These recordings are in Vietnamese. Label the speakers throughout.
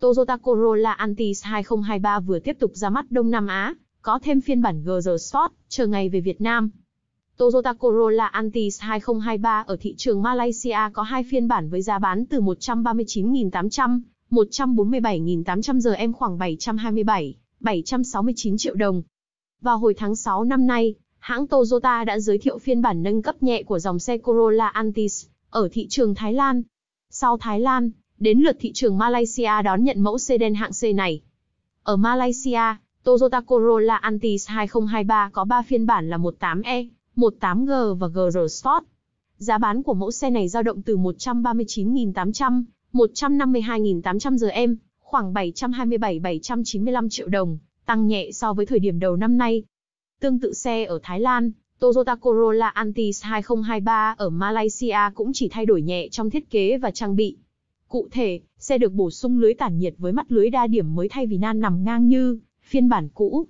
Speaker 1: Toyota Corolla Altis 2023 vừa tiếp tục ra mắt Đông Nam Á, có thêm phiên bản GR Sport, chờ ngày về Việt Nam. Toyota Corolla Altis 2023 ở thị trường Malaysia có hai phiên bản với giá bán từ 139.800, 147.800 giờ em khoảng 727, 769 triệu đồng. Vào hồi tháng 6 năm nay, hãng Toyota đã giới thiệu phiên bản nâng cấp nhẹ của dòng xe Corolla Altis ở thị trường Thái Lan. Sau Thái Lan, Đến lượt thị trường Malaysia đón nhận mẫu sedan hạng C này. Ở Malaysia, Toyota Corolla Altis 2023 có 3 phiên bản là 18E, 18G và GR Sport. Giá bán của mẫu xe này dao động từ 139.800, 152.800 giờ em, khoảng 727-795 triệu đồng, tăng nhẹ so với thời điểm đầu năm nay. Tương tự xe ở Thái Lan, Toyota Corolla Altis 2023 ở Malaysia cũng chỉ thay đổi nhẹ trong thiết kế và trang bị. Cụ thể, xe được bổ sung lưới tản nhiệt với mắt lưới đa điểm mới thay vì nan nằm ngang như phiên bản cũ.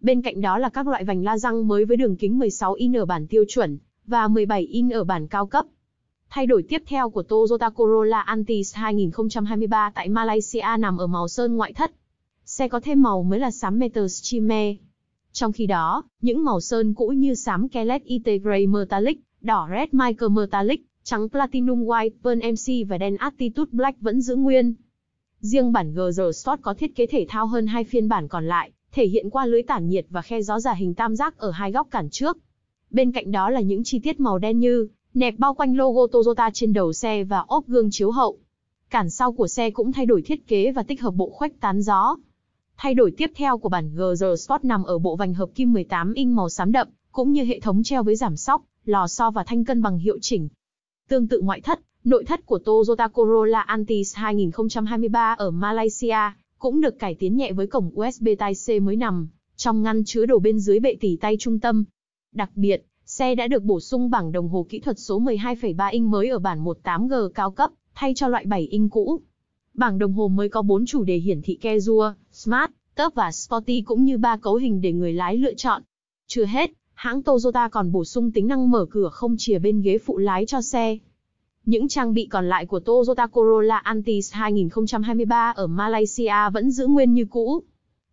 Speaker 1: Bên cạnh đó là các loại vành la răng mới với đường kính 16 in ở bản tiêu chuẩn và 17 in ở bản cao cấp. Thay đổi tiếp theo của Toyota Corolla Altis 2023 tại Malaysia nằm ở màu sơn ngoại thất. Xe có thêm màu mới là xám Meteor Chime. Trong khi đó, những màu sơn cũ như xám Kelet IT Grey Metallic, đỏ Red Michael Metallic, trắng Platinum White, Pearl MC và đen Attitude Black vẫn giữ nguyên. Riêng bản GR Sport có thiết kế thể thao hơn hai phiên bản còn lại, thể hiện qua lưới tản nhiệt và khe gió giả hình tam giác ở hai góc cản trước. Bên cạnh đó là những chi tiết màu đen như nẹp bao quanh logo Toyota trên đầu xe và ốp gương chiếu hậu. Cản sau của xe cũng thay đổi thiết kế và tích hợp bộ khuếch tán gió. Thay đổi tiếp theo của bản GR Sport nằm ở bộ vành hợp kim 18 inch màu xám đậm, cũng như hệ thống treo với giảm sóc, lò xo và thanh cân bằng hiệu chỉnh, Tương tự ngoại thất, nội thất của Toyota Corolla Altis 2023 ở Malaysia cũng được cải tiến nhẹ với cổng USB Type-C mới nằm, trong ngăn chứa đồ bên dưới bệ tỉ tay trung tâm. Đặc biệt, xe đã được bổ sung bảng đồng hồ kỹ thuật số 12,3 inch mới ở bản 18G cao cấp, thay cho loại 7 inch cũ. Bảng đồng hồ mới có 4 chủ đề hiển thị casual, smart, top và sporty cũng như 3 cấu hình để người lái lựa chọn. Chưa hết, hãng Toyota còn bổ sung tính năng mở cửa không chìa bên ghế phụ lái cho xe. Những trang bị còn lại của Toyota Corolla Altis 2023 ở Malaysia vẫn giữ nguyên như cũ.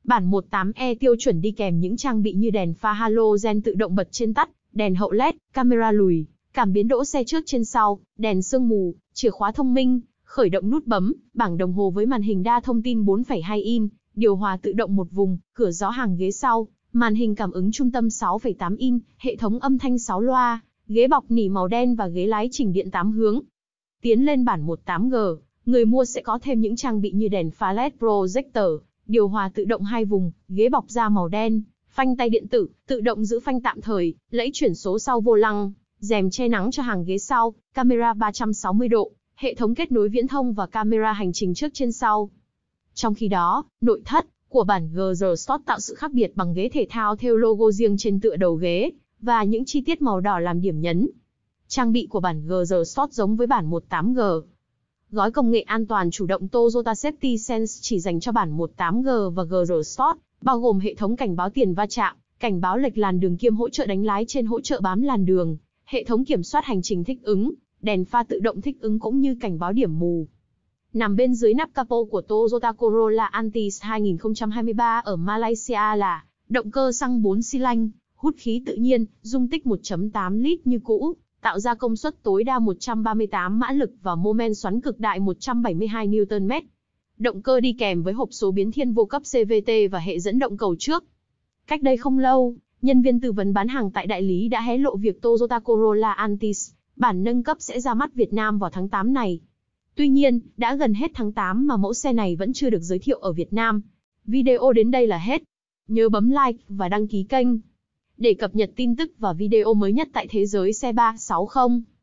Speaker 1: Bản 18E tiêu chuẩn đi kèm những trang bị như đèn pha halogen tự động bật trên tắt, đèn hậu LED, camera lùi, cảm biến đỗ xe trước trên sau, đèn sương mù, chìa khóa thông minh, khởi động nút bấm, bảng đồng hồ với màn hình đa thông tin 4,2 inch, điều hòa tự động một vùng, cửa gió hàng ghế sau, màn hình cảm ứng trung tâm 6,8 in, hệ thống âm thanh 6 loa, ghế bọc nỉ màu đen và ghế lái chỉnh điện 8 hướng. Tiến lên bản 18G, người mua sẽ có thêm những trang bị như đèn pha LED projector, điều hòa tự động hai vùng, ghế bọc da màu đen, phanh tay điện tử, tự động giữ phanh tạm thời, lẫy chuyển số sau vô lăng, rèm che nắng cho hàng ghế sau, camera 360 độ, hệ thống kết nối viễn thông và camera hành trình trước trên sau. Trong khi đó, nội thất, của bản GR Sport tạo sự khác biệt bằng ghế thể thao theo logo riêng trên tựa đầu ghế và những chi tiết màu đỏ làm điểm nhấn. Trang bị của bản GR Sport giống với bản 18G. Gói công nghệ an toàn chủ động Toyota Safety Sense chỉ dành cho bản 18G và GR Sport, bao gồm hệ thống cảnh báo tiền va chạm, cảnh báo lệch làn đường kiêm hỗ trợ đánh lái trên hỗ trợ bám làn đường, hệ thống kiểm soát hành trình thích ứng, đèn pha tự động thích ứng cũng như cảnh báo điểm mù nằm bên dưới nắp capo của Toyota Corolla Antis 2023 ở Malaysia là động cơ xăng 4 xi lanh, hút khí tự nhiên, dung tích 1.8 lít như cũ, tạo ra công suất tối đa 138 mã lực và mô men xoắn cực đại 172 Nm. Động cơ đi kèm với hộp số biến thiên vô cấp CVT và hệ dẫn động cầu trước. Cách đây không lâu, nhân viên tư vấn bán hàng tại đại lý đã hé lộ việc Toyota Corolla Antis, bản nâng cấp sẽ ra mắt Việt Nam vào tháng 8 này. Tuy nhiên, đã gần hết tháng 8 mà mẫu xe này vẫn chưa được giới thiệu ở Việt Nam. Video đến đây là hết. Nhớ bấm like và đăng ký kênh để cập nhật tin tức và video mới nhất tại thế giới xe 360.